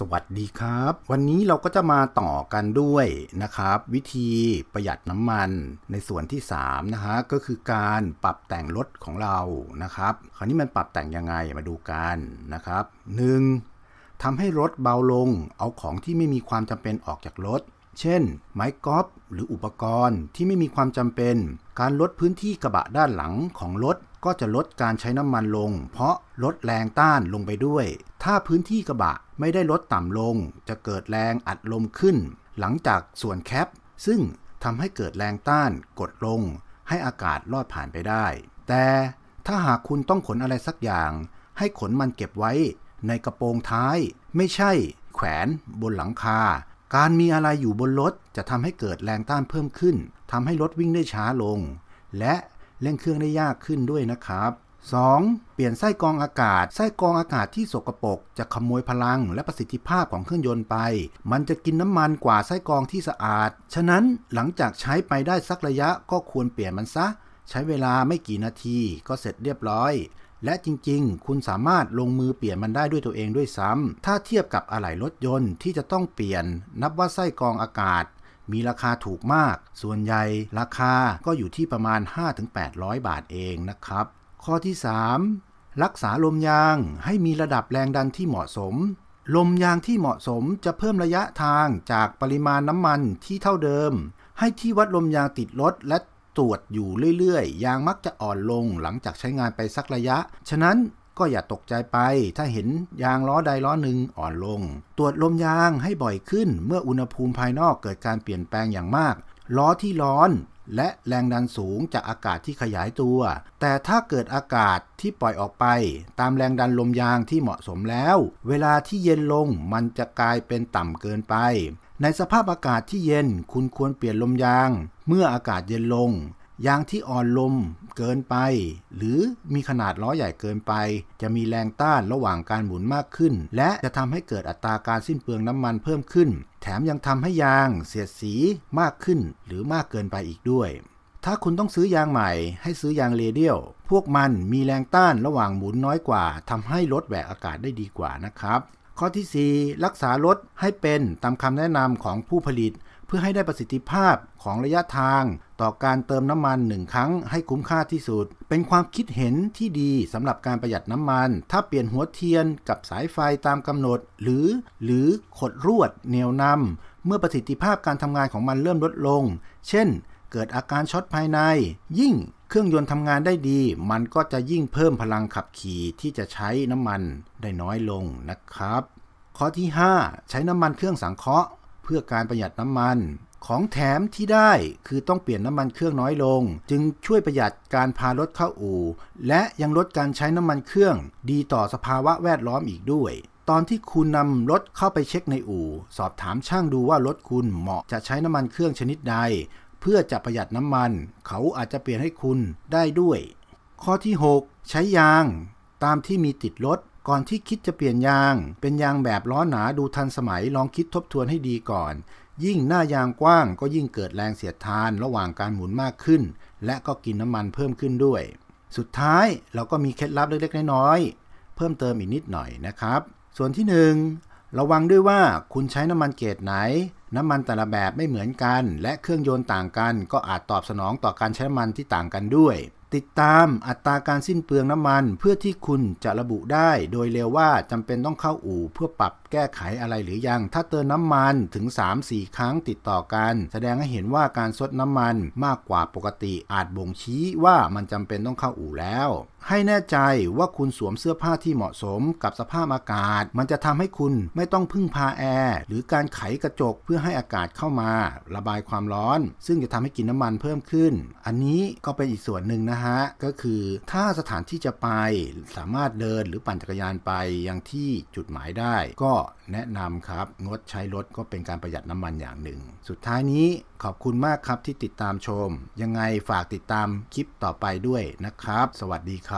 สวัสดีครับ วันนี้เราก็จะมาต่อกันด้วยนะครับ วิธีประหยัดน้ำมันในส่วนที่ 3 นะฮะก็คือการปรับแต่งรถของเรานะครับ คราวนี้มันปรับแต่งยังไงมาดูกันนะครับ 1. ทำให้รถเบาลงเอาของที่ไม่มีความจำเป็นออกจากรถ เช่น ไม้กอล์ฟหรืออุปกรณ์ที่ไม่มีความจำเป็น การลดพื้นที่กระบะด้านหลังของรถ ก็จะลดการใช้น้ำมันลง เพราะลดแรงต้านลงไปด้วยถ้าพื้นที่กระบะไม่ได้ลดต่ำลง จะเกิดแรงอัดลมขึ้นหลังจากส่วนแคป ซึ่งทำให้เกิดแรงต้านกดลง ให้อากาศลอดผ่านไปได้ แต่ถ้าหากคุณต้องขนอะไรสักอย่าง ให้ขนมันเก็บไว้ ในกระโปรงท้าย ไม่ใช่แขวนบนหลังคา การมีอะไรอยู่บนรถจะทำให้เกิดแรงต้านเพิ่มขึ้นทำให้รถวิ่งได้ช้าลง และเร่งเครื่องได้ยากขึ้นด้วยนะครับ 2. เปลี่ยนไส้กรองอากาศ ไส้กรองอากาศที่สกปรกจะขโมยพลัง และประสิทธิภาพของเครื่องยนต์ไป มันจะกินน้ำมันกว่าไส้กรองที่สะอาด ฉะนั้นหลังจากใช้ไปได้สักระยะก็ควรเปลี่ยนมันซะ ใช้เวลาไม่กี่นาที ก็เสร็จเรียบร้อย และจริงๆ คุณสามารถลงมือเปลี่ยนมันได้ด้วยตัวเองด้วยซ้ำถ้าเทียบกับอะไหล่รถยนต์ที่จะต้องเปลี่ยน นับว่าไส้กรองอากาศ มีราคาถูกมาก ส่วนใหญ่ราคาก็อยู่ที่ประมาณ 5-800 บาทเองนะครับข้อที่3รักษาลมยางให้มีระดับแรงดันที่เหมาะสม ลมยางที่เหมาะสมจะเพิ่มระยะทางจากปริมาณน้ำมันที่เท่าเดิม ให้ที่วัดลมยางติดรถและตรวจอยู่เรื่อยๆ ยางมักจะอ่อนลงหลังจากใช้งานไปสักระยะ ฉะนั้นก็อย่าตกใจไปถ้าเห็นยางล้อใดล้อหนึ่งอ่อนลง ตรวจลมยางให้บ่อยขึ้นเมื่ออุณหภูมิภายนอกเกิดการเปลี่ยนแปลงอย่างมาก ล้อที่ร้อนและแรงดันสูงจากอากาศที่ขยายตัว แต่ถ้าเกิดอากาศที่ปล่อยออกไป ตามแรงดันลมยางที่เหมาะสมแล้ว เวลาที่เย็นลงมันจะกลายเป็นต่ำเกินไป ในสภาพอากาศที่เย็น คุณควรเปลี่ยนลมยาง เมื่ออากาศเย็นลง ยางที่อ่อนลมเกินไป หรือมีขนาดล้อใหญ่เกินไป จะมีแรงต้านระหว่างการหมุนมากขึ้น และจะทำให้เกิดอัตราการสิ้นเปลืองน้ำมันเพิ่มขึ้นถมยังทำให้ยางเสียดสีมากขึ้น หรือมากเกินไปอีกด้วย ถ้าคุณต้องซื้อยางใหม่ ให้ซื้อยางเรเดียล พวกมันมีแรงต้านระหว่างหมุนน้อยกว่าทำให้รถแหวกอากาศได้ดีกว่านะครับ ข้อที่ 4 รักษารถให้เป็นตามคำแนะนำของผู้ผลิตเพื่อให้ได้ประสิทธิภาพของระยะทางต่อการเติมน้ำมันหนึ่งครั้งให้คุ้มค่าที่สุด เป็นความคิดเห็นที่ดีสำหรับการประหยัดน้ำมัน ถ้าเปลี่ยนหัวเทียนกับสายไฟตามกำหนดหรือหรือขดรวดเหนียวนำเมื่อประสิทธิภาพการทำงานของมันเริ่มลดลง เช่นเกิดอาการช็อตภายใน ยิ่งเครื่องยนต์ทำงานได้ดี มันก็จะยิ่งเพิ่มพลังขับขี่ที่จะใช้น้ำมันได้น้อยลงนะครับ ข้อที่ 5 ใช้น้ำมันเครื่องสังเคราะห์เพื่อการประหยัดน้ำมัน ของแถมที่ได้คือต้องเปลี่ยนน้ำมันเครื่องน้อยลง จึงช่วยประหยัดการพารถเข้าอู่และยังลดการใช้น้ำมันเครื่อง ดีต่อสภาวะแวดล้อมอีกด้วย ตอนที่คุณนำรถเข้าไปเช็คในอู่สอบถามช่างดูว่ารถคุณเหมาะจะใช้น้ำมันเครื่องชนิดใดเพื่อจะประหยัดน้ำมัน เขาอาจจะเปลี่ยนให้คุณได้ด้วย ข้อที่6ใช้ยาง ตามที่มีติดรถก่อนที่คิดจะเปลี่ยนยางเป็นยางแบบล้อหนาดูทันสมัยลองคิดทบทวนให้ดีก่อน ยิ่งหน้ายางกว้าง ก็ยิ่งเกิดแรงเสียดทานระหว่างการหมุนมากขึ้นและก็กินน้ำมันเพิ่มขึ้นด้วย สุดท้ายเราก็มีเคล็ดลับเล็กๆน้อยๆเพิ่มเติมอีกนิดหน่อยนะครับ ส่วนที่ 1 ระวังด้วยว่าคุณใช้น้ำมันเกรดไหน น้ำมันแต่ละแบบไม่เหมือนกัน และเครื่องยนต์ต่างกัน ก็อาจตอบสนองต่อการใช้น้ำมันที่ต่างกันด้วยติดตามอัตราการสิ้นเปลืองน้ำมันเพื่อที่คุณจะระบุได้โดยเร็วว่าจำเป็นต้องเข้าอู่เพื่อปรับแก้ไขอะไรหรือยัง ถ้าเติมน้ำมันถึง 3-4 ครั้งติดต่อกัน แสดงให้เห็นว่าการซดน้ำมันมากกว่าปกติอาจบ่งชี้ว่ามันจำเป็นต้องเข้าอู่แล้วให้แน่ใจว่าคุณสวมเสื้อผ้าที่เหมาะสมกับสภาพอากาศ มันจะทำให้คุณไม่ต้องพึ่งพาแอร์หรือการไขกระจกเพื่อให้อากาศเข้ามาระบายความร้อน ซึ่งจะทำให้กินน้ำมันเพิ่มขึ้น อันนี้ก็เป็นอีกส่วนหนึ่งนะฮะ ก็คือถ้าสถานที่จะไป สามารถเดินหรือปั่นจักรยานไปยังที่จุดหมายได้ ก็แนะนำครับงดใช้รถก็เป็นการประหยัดน้ำมันอย่างหนึ่ง สุดท้ายนี้ขอบคุณมากครับที่ติดตามชม ยังไงฝากติดตามคลิปต่อไปด้วยนะครับ สวัสดีครับ